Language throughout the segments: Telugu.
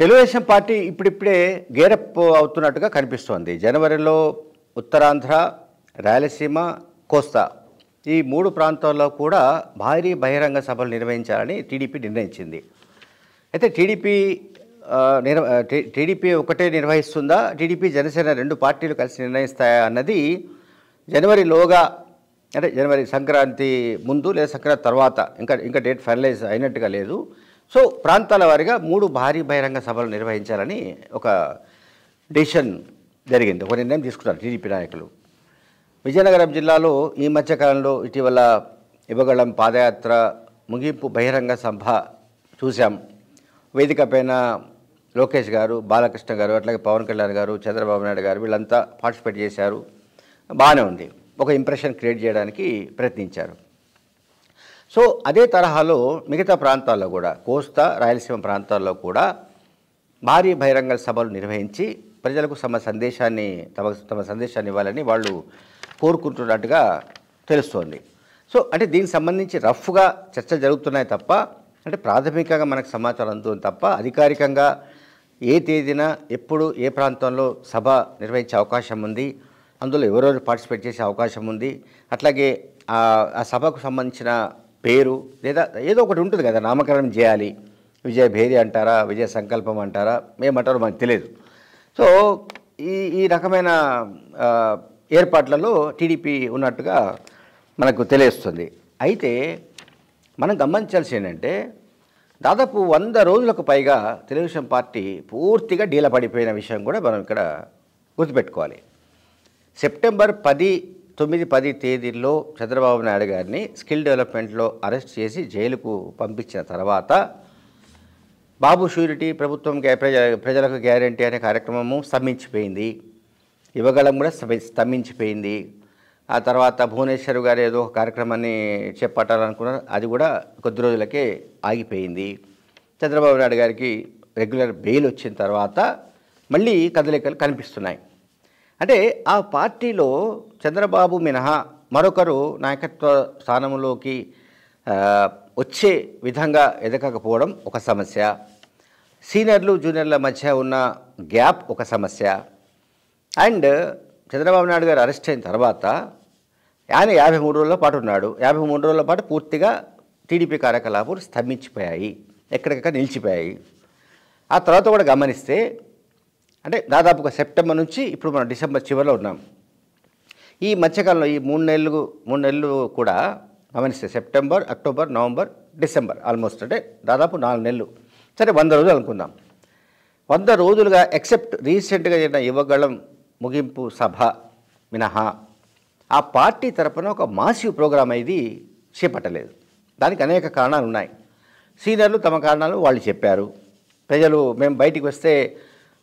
తెలుగుదేశం పార్టీ ఇప్పుడిప్పుడే గేరప్ అవుతున్నట్టుగా కనిపిస్తోంది జనవరిలో ఉత్తరాంధ్ర రాయలసీమ కోస్తా ఈ మూడు ప్రాంతాల్లో కూడా భారీ బహిరంగ సభలు నిర్వహించాలని టీడీపీ నిర్ణయించింది అయితే టీడీపీ నిర్వ టీడీపీ ఒకటే నిర్వహిస్తుందా టీడీపీ జనసేన రెండు పార్టీలు కలిసి నిర్ణయిస్తాయా అన్నది జనవరిలోగా అంటే జనవరి సంక్రాంతి ముందు లేదా సంక్రాంతి తర్వాత ఇంకా ఇంకా డేట్ ఫైనలైజ్ అయినట్టుగా లేదు సో ప్రాంతాల వారీగా మూడు భారీ బహిరంగ సభలు నిర్వహించాలని ఒక డిసిషన్ జరిగింది ఒక నిర్ణయం తీసుకున్నారు టీడీపీ నాయకులు విజయనగరం జిల్లాలో ఈ మధ్యకాలంలో ఇటీవల ఇవ్వగళం పాదయాత్ర ముగింపు బహిరంగ సభ చూశాం వేదిక పైన లోకేష్ గారు బాలకృష్ణ గారు అట్లాగే పవన్ కళ్యాణ్ గారు చంద్రబాబు నాయుడు గారు వీళ్ళంతా పార్టిసిపేట్ చేశారు బాగానే ఉంది ఒక ఇంప్రెషన్ క్రియేట్ చేయడానికి ప్రయత్నించారు సో అదే తరహాలో మిగతా ప్రాంతాల్లో కూడా కోస్తా రాయలసీమ ప్రాంతాల్లో కూడా భారీ బహిరంగ సభలు నిర్వహించి ప్రజలకు తమ సందేశాన్ని తమ తమ సందేశాన్ని ఇవ్వాలని వాళ్ళు కోరుకుంటున్నట్టుగా తెలుస్తోంది సో అంటే దీనికి సంబంధించి రఫ్గా చర్చ జరుగుతున్నాయి తప్ప అంటే ప్రాథమికంగా మనకు సమాచారం అందుతుంది తప్ప అధికారికంగా ఏ తేదీన ఎప్పుడు ఏ ప్రాంతంలో సభ నిర్వహించే అవకాశం ఉంది అందులో ఎవరెవరు పార్టిసిపేట్ చేసే అవకాశం ఉంది అట్లాగే ఆ సభకు సంబంధించిన పేరు లేదా ఏదో ఒకటి ఉంటుంది కదా నామకరణం చేయాలి విజయ భేది అంటారా విజయ సంకల్పం అంటారా ఏమంటారో మనకు తెలియదు సో ఈ ఈ రకమైన ఏర్పాట్లలో టీడీపీ ఉన్నట్టుగా మనకు తెలియస్తుంది అయితే మనం గమనించాల్సి ఏంటంటే దాదాపు వంద రోజులకు పైగా తెలుగుదేశం పార్టీ పూర్తిగా డీల పడిపోయిన విషయం కూడా మనం ఇక్కడ గుర్తుపెట్టుకోవాలి సెప్టెంబర్ పది తొమ్మిది పది తేదీల్లో చంద్రబాబు నాయుడు గారిని స్కిల్ డెవలప్మెంట్లో అరెస్ట్ చేసి జైలుకు పంపించిన తర్వాత బాబు షూరిటీ ప్రభుత్వం ప్రజలకు గ్యారంటీ అనే కార్యక్రమము స్తంభించిపోయింది ఇవ్వగలం కూడా స్తంభించిపోయింది ఆ తర్వాత భువనేశ్వర్ గారు ఏదో ఒక కార్యక్రమాన్ని చేపట్టాలనుకున్నారు అది కూడా కొద్ది రోజులకే ఆగిపోయింది చంద్రబాబు నాయుడు గారికి రెగ్యులర్ బెయిల్ వచ్చిన తర్వాత మళ్ళీ కదలికలు కనిపిస్తున్నాయి అంటే ఆ పార్టీలో చంద్రబాబు మినహా మరొకరు నాయకత్వ స్థానంలోకి వచ్చే విధంగా ఎదగకపోవడం ఒక సమస్య సీనియర్లు జూనియర్ల మధ్య ఉన్న గ్యాప్ ఒక సమస్య అండ్ చంద్రబాబు నాయుడు గారు అరెస్ట్ అయిన తర్వాత ఆయన యాభై మూడు రోజుల పాటు ఉన్నాడు యాభై మూడు రోజుల పాటు పూర్తిగా టీడీపీ కార్యకలాపాలు స్తంభించిపోయాయి ఎక్కడికక్కడ నిలిచిపోయాయి ఆ తర్వాత కూడా గమనిస్తే అంటే దాదాపుగా సెప్టెంబర్ నుంచి ఇప్పుడు మనం డిసెంబర్ చివరిలో ఉన్నాం ఈ మధ్యకాలంలో ఈ మూడు నెలలు మూడు నెలలు కూడా గమనిస్తే September October November December almost అంటే దాదాపు నాలుగు నెలలు సరే వంద రోజులు అనుకుందాం వంద రోజులుగా ఎక్సెప్ట్ రీసెంట్గా జరిగిన యువగళం ముగింపు సభ మినహా ఆ పార్టీ తరపున ఒక మాసివ్ ప్రోగ్రాం అనేది చేపట్టలేదు దానికి అనేక కారణాలు ఉన్నాయి సీనియర్లు తమ కారణాలు వాళ్ళు చెప్పారు ప్రజలు మేము బయటికి వస్తే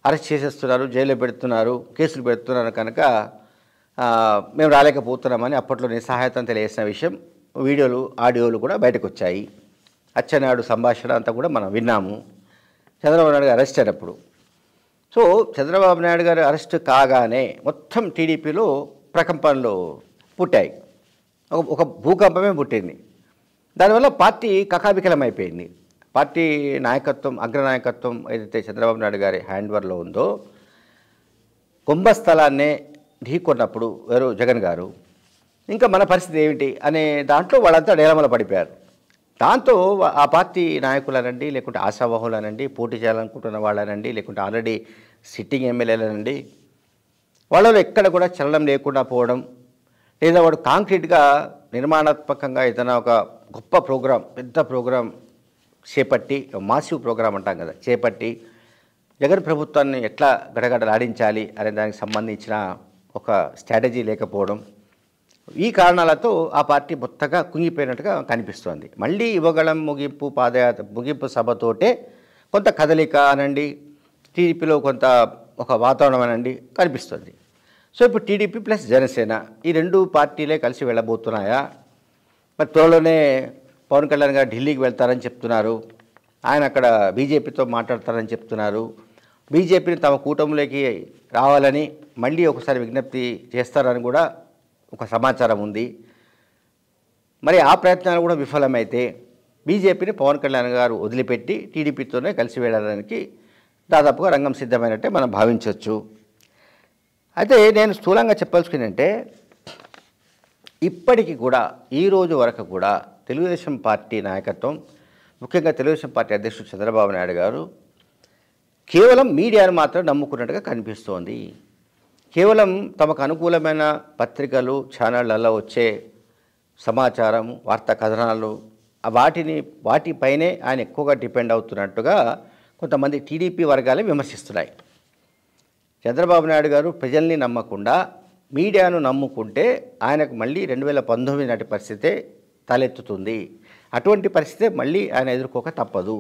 అరెస్ట్ చేసేస్తున్నారు జైల్లో పెడుతున్నారు కేసులు పెడుతున్నారు కనుక మేము రాలేకపోతున్నామని అప్పట్లో నేను నిస్సహాయతను తెలియసిన విషయం వీడియోలు ఆడియోలు కూడా బయటకు వచ్చాయి అచ్చెన్నాయుడు సంభాషణ అంతా కూడా మనం విన్నాము చంద్రబాబు నాయుడు గారు అరెస్ట్ అయినప్పుడు సో చంద్రబాబు నాయుడు గారు అరెస్ట్ కాగానే మొత్తం టీడీపీలో ప్రకంపనలు పుట్టాయి ఒక భూకంపమే పుట్టింది దానివల్ల పార్టీ కకాబికలం అయిపోయింది పార్టీ నాయకత్వం అగ్రనాయకత్వం ఏదైతే చంద్రబాబు నాయుడు గారి హ్యాండ్వర్లో ఉందో కుంభ స్థలాన్నే ఢీకొన్నప్పుడు ఎవరు జగన్ గారు ఇంకా మన పరిస్థితి ఏమిటి అనే దాంట్లో వాళ్ళంతా నేలమల పడిపోయారు దాంతో ఆ పార్టీ నాయకులనండి లేకుంటే ఆశావాహులనండి పోటీ చేయాలనుకుంటున్న వాళ్ళనండి లేకుంటే ఆల్రెడీ సిట్టింగ్ ఎమ్మెల్యేలనండి వాళ్ళలో ఎక్కడ కూడా చలనం లేకుండా పోవడం లేదా వాడు కాంక్రీట్గా నిర్మాణాత్మకంగా ఏదైనా ఒక గొప్ప ప్రోగ్రాం పెద్ద ప్రోగ్రాం చేపట్టి మాసివ్ ప్రోగ్రాం అంటాం కదా చేపట్టి జగన్ ప్రభుత్వాన్ని ఎట్లా గడగడలాడించాలి అనే దానికి సంబంధించిన ఒక స్ట్రాటజీ లేకపోవడం ఈ కారణాలతో ఆ పార్టీ మొత్తగా కుంగిపోయినట్టుగా కనిపిస్తోంది మళ్ళీ ఇవ్వగలం ముగింపు పాదయాత్ర ముగింపు సభతోటే కొంత కదలిక అనండి టీడీపీలో కొంత ఒక వాతావరణం అనండి కనిపిస్తుంది సో ఇప్పుడు టీడీపీ ప్లస్ జనసేన ఈ రెండు పార్టీలే కలిసి వెళ్ళబోతున్నాయా మరి త్వరలోనే పవన్ కళ్యాణ్ గారు ఢిల్లీకి వెళ్తారని చెప్తున్నారు ఆయన అక్కడ బీజేపీతో మాట్లాడతారని చెప్తున్నారు బీజేపీని తమ కూటమిలోకి రావాలని మళ్ళీ ఒకసారి విజ్ఞప్తి చేస్తారని కూడా ఒక సమాచారం ఉంది మరి ఆ ప్రయత్నాలు కూడా విఫలమైతే బీజేపీని పవన్ కళ్యాణ్ గారు వదిలిపెట్టి టీడీపీతోనే కలిసి వెళ్ళడానికి దాదాపుగా రంగం సిద్ధమైనట్టే మనం భావించవచ్చు అయితే నేను స్థూలంగా చెప్పాల్సిందంటే ఇప్పటికీ కూడా ఈరోజు వరకు కూడా తెలుగుదేశం పార్టీ నాయకత్వం ముఖ్యంగా తెలుగుదేశం పార్టీ అధ్యక్షుడు చంద్రబాబు నాయుడు గారు కేవలం మీడియాను మాత్రం నమ్ముకున్నట్టుగా కనిపిస్తోంది కేవలం తమకు అనుకూలమైన పత్రికలు ఛానళ్ళల్లో వచ్చే సమాచారం వార్తా కథనాలు వాటిని వాటిపైనే ఆయన ఎక్కువగా డిపెండ్ అవుతున్నట్టుగా కొంతమంది టీడీపీ వర్గాలే విమర్శిస్తున్నాయి చంద్రబాబు నాయుడు గారు ప్రజల్ని నమ్మకుండా మీడియాను నమ్ముకుంటే ఆయనకు మళ్ళీ రెండు వేల పంతొమ్మిది నాటి పరిస్థితే తలెత్తుతుంది అటువంటి పరిస్థితే మళ్ళీ ఆయన ఎదుర్కోక తప్పదు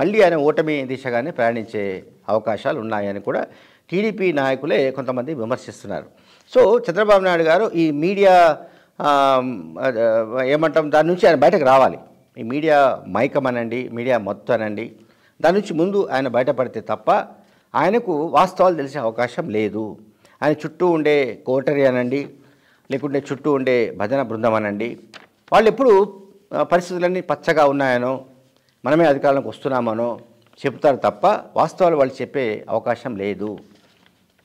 మళ్ళీ ఆయన ఓటమి దిశగానే ప్రయాణించే అవకాశాలు ఉన్నాయని కూడా టీడీపీ నాయకులే కొంతమంది విమర్శిస్తున్నారు సో చంద్రబాబు నాయుడు గారు ఈ మీడియా ఏమంటాం దాని నుంచి ఆయన బయటకు రావాలి ఈ మీడియా మైకం అనండి మీడియా మొత్తం అనండి దాని నుంచి ముందు ఆయన బయటపడితే తప్ప ఆయనకు వాస్తవాలు తెలిసే అవకాశం లేదు ఆయన చుట్టూ ఉండే కోటరీ అనండి లేకుంటే చుట్టూ ఉండే భజన బృందం అనండి వాళ్ళు ఎప్పుడు పరిస్థితులన్నీ పచ్చగా ఉన్నాయనో మనమే అధికారంలోకి వస్తున్నామనో చెప్తారు తప్ప వాస్తవాలు వాళ్ళు చెప్పే అవకాశం లేదు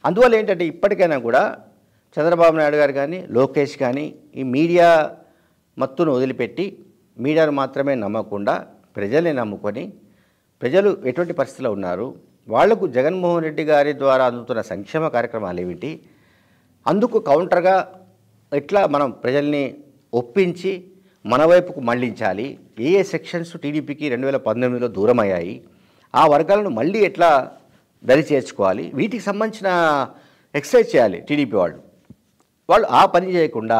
అందువల్ల ఏంటంటే ఇప్పటికైనా కూడా చంద్రబాబు నాయుడు గారు కానీ లోకేష్ కానీ ఈ మీడియా మత్తును వదిలిపెట్టి మీడియాను మాత్రమే నమ్మకుండా ప్రజల్ని నమ్ముకొని ప్రజలు ఎటువంటి పరిస్థితిలో ఉన్నారు వాళ్లకు జగన్మోహన్ రెడ్డి గారి ద్వారా అందుతున్న సంక్షేమ కార్యక్రమాలు ఏమిటి అందుకు కౌంటర్గా ఎట్లా మనం ప్రజల్ని ఒప్పించి మన వైపుకు మళ్లించాలి ఏ ఏ సెక్షన్స్ టీడీపీకి రెండు వేల పంతొమ్మిదిలో దూరం అయ్యాయి ఆ వర్గాలను మళ్ళీ ఎట్లా దరి చేర్చుకోవాలి వీటికి సంబంధించిన ఎక్ససైజ్ చేయాలి టీడీపీ వాళ్ళు వాళ్ళు ఆ పని చేయకుండా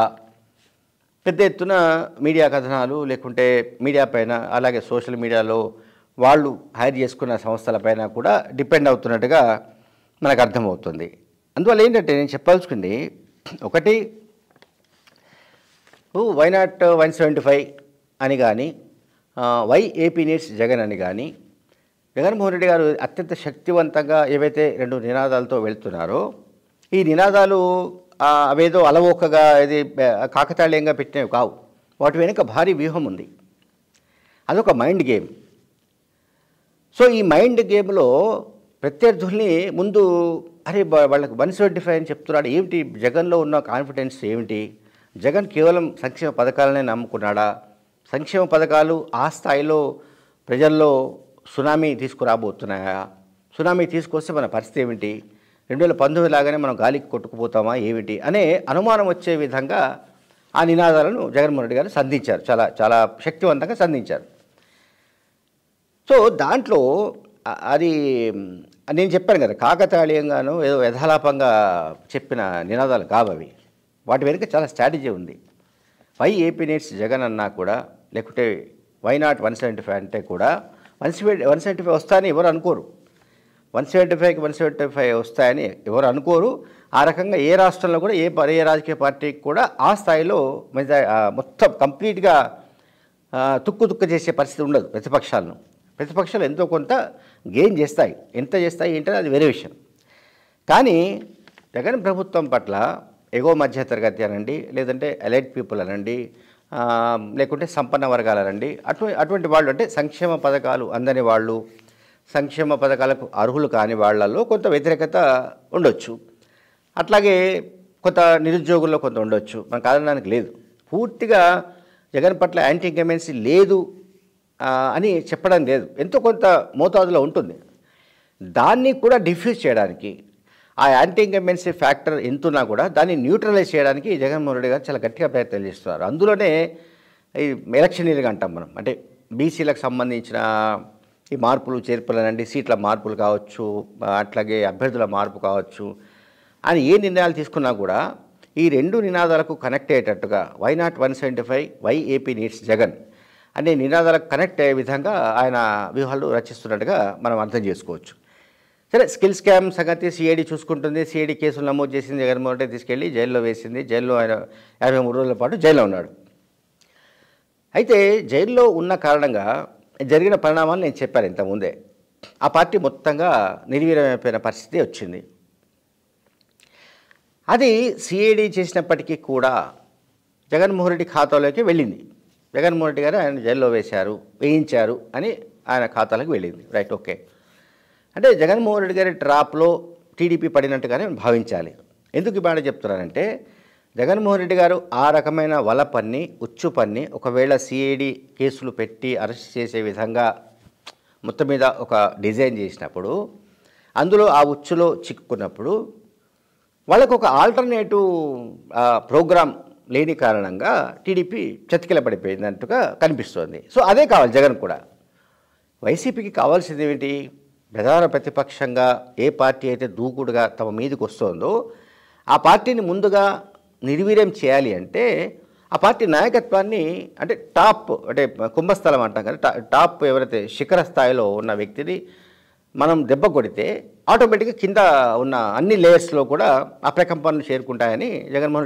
పెద్ద ఎత్తున మీడియా కథనాలు లేకుంటే మీడియా పైన అలాగే సోషల్ మీడియాలో వాళ్ళు హైర్ చేసుకున్న సంస్థల పైన కూడా డిపెండ్ అవుతున్నట్టుగా మనకు అర్థమవుతుంది అందువల్ల ఏంటంటే నేను చెప్పాల్సింది ఒకటి why not one seventy five అని కానీ వై ఏపీ నీడ్స్ జగన్ అని కానీ జగన్మోహన్ రెడ్డి గారు అత్యంత శక్తివంతంగా ఏవైతే రెండు నినాదాలతో వెళ్తున్నారో ఈ నినాదాలు అవేదో అలవోకగా ఇది కాకతాళీయంగా పెట్టినవి కావు వాటి వెనుక భారీ వ్యూహం ఉంది అదొక మైండ్ గేమ్ సో ఈ మైండ్ గేమ్లో ప్రత్యర్థుల్ని ముందు అరే వాళ్ళకి వన్ సెవెంటీ ఫైవ్ అని చెప్తున్నాడు ఏమిటి జగన్లో ఉన్న కాన్ఫిడెన్స్ ఏమిటి జగన్ కేవలం సంక్షేమ పథకాలనే నమ్ముకున్నాడా సంక్షేమ పథకాలు ఆ స్థాయిలో ప్రజల్లో సునామీ తీసుకురాబోతున్నాయా సునామీ తీసుకొస్తే మన పరిస్థితి ఏమిటి రెండు వేల పంతొమ్మిది లాగానే మనం గాలికి కొట్టుకుపోతామా ఏమిటి అనే అనుమానం వచ్చే విధంగా ఆ నినాదాలను జగన్మోహన్ రెడ్డి గారు సంధించారు చాలా చాలా శక్తివంతంగా సంధించారు సో దాంట్లో అది నేను చెప్పాను కదా కాకతాళీయంగాను ఏదో యథాలాపంగా చెప్పిన నినాదాలు కావవి వాటి వెనుక చాలా స్ట్రాటజీ ఉంది ఫైవ్ ఏపీ నేట్స్ జగన్ అన్నా కూడా లేకుంటే why not one seventy five అంటే కూడా one seventy one seventy five వస్తాయని ఎవరు అనుకోరు వన్ సెవెంటీ ఫైవ్కి వన్ సెవెంటీ ఫైవ్ వస్తాయని ఎవరు అనుకోరు ఆ రకంగా ఏ రాష్ట్రంలో కూడా ఏ ఏ రాజకీయ పార్టీకి కూడా ఆ స్థాయిలో మొత్తం కంప్లీట్గా తుక్కు తుక్కు చేసే పరిస్థితి ఉండదు ప్రతిపక్షాలను ప్రతిపక్షాలు ఎంతో కొంత గెయిన్ చేస్తాయి ఎంత చేస్తాయి ఏంటంటే అది వేరే విషయం కానీ జగన్ ప్రభుత్వం పట్ల ఎగో మధ్యతరగతి అనండి లేదంటే ఎలైట్ పీపుల్ అనండి లేకుంటే సంపన్న వర్గాలు అనండి అటు అటువంటి వాళ్ళు అంటే సంక్షేమ పథకాలు అందని వాళ్ళు సంక్షేమ పథకాలకు అర్హులు కాని వాళ్ళల్లో కొంత వ్యతిరేకత ఉండొచ్చు అట్లాగే కొంత నిరుద్యోగుల్లో కొంత ఉండొచ్చు మన కాదనడానికి లేదు పూర్తిగా జగన్ పట్ల యాంటీ ఇంకమెన్సీ లేదు అని చెప్పడం లేదు ఎంతో కొంత మోతాదులో ఉంటుంది దాన్ని కూడా డిఫ్యూజ్ చేయడానికి ఆ యాంటీ ఇంకంబెన్సీ ఫ్యాక్టర్ ఎంతున్నా కూడా దాన్ని న్యూట్రలైజ్ చేయడానికి జగన్మోహన్ రెడ్డి గారు చాలా గట్టిగా ప్రయత్నాలు చేస్తున్నారు అందులోనే ఈ ఎలక్షన్ ఇయర్గా అంటాం మనం అంటే బీసీలకు సంబంధించిన ఈ మార్పులు చేర్పులనండి సీట్ల మార్పులు కావచ్చు అట్లాగే అభ్యర్థుల మార్పు కావచ్చు అని ఏ నిర్ణయాలు తీసుకున్నా కూడా ఈ రెండు నినాదాలకు కనెక్ట్ అయ్యేటట్టుగా why not one seventy five why AP needs Jagan అనే నినాదాలకు కనెక్ట్ అయ్యే విధంగా ఆయన వ్యూహాలు రచిస్తున్నట్టుగా మనం అర్థం చేసుకోవచ్చు సరే స్కిల్ స్కామ్ సంగతి సిఐడి చూసుకుంటుంది సిఐడి కేసులు నమోదు చేసింది జగన్మోహన్ రెడ్డి తీసుకెళ్ళి జైల్లో వేసింది జైల్లో ఆయన యాభై మూడు రోజుల పాటు జైల్లో ఉన్నాడు అయితే జైల్లో ఉన్న కారణంగా జరిగిన పరిణామాలు నేను చెప్పాను ఇంతకుముందే ఆ పార్టీ మొత్తంగా నిర్వీర్యమైపోయిన పరిస్థితి వచ్చింది అది సిఐడి చేసినప్పటికీ కూడా జగన్మోహన్ రెడ్డి ఖాతాలోకి వెళ్ళింది జగన్మోహన్ రెడ్డి గారు ఆయన జైల్లో వేశారు వేయించారు అని ఆయన ఖాతాలకు వెళ్ళింది రైట్ ఓకే అంటే జగన్మోహన్ రెడ్డి గారి ట్రాప్లో టీడీపీ పడినట్టుగానే భావించాలి ఎందుకు ఇవాళ చెప్తున్నానంటే జగన్మోహన్ రెడ్డి గారు ఆ రకమైన వల పన్ని ఉచ్చు పన్ని ఒకవేళ సిఐడి కేసులు పెట్టి అరెస్ట్ చేసే విధంగా మొత్తం మీద ఒక డిజైన్ చేసినప్పుడు అందులో ఆ ఉచ్చులో చిక్కుకున్నప్పుడు వాళ్ళకు ఒక ఆల్టర్నేటివ్ ప్రోగ్రామ్ లేని కారణంగా టీడీపీ చతికిల పడిపోయిందంటగా కనిపిస్తోంది సో అదే కావాలి జగన్ కూడా వైసీపీకి కావాల్సింది ఏమిటి ప్రధాన ప్రతిపక్షంగా ఏ పార్టీ అయితే దూకుడుగా తమ మీదకి వస్తుందో ఆ పార్టీని ముందుగా నిర్వీర్యం చేయాలి అంటే ఆ పార్టీ నాయకత్వాన్ని అంటే టాప్ అంటే కుంభస్థలం అంటాం కదా టాప్ ఎవరైతే శిఖర స్థాయిలో ఉన్న వ్యక్తిని మనం దెబ్బ కొడితే ఆటోమేటిక్గా కింద ఉన్న అన్ని లేయర్స్లో కూడా ఆ ప్రకంపనలు చేరుకుంటాయని జగన్మోహన్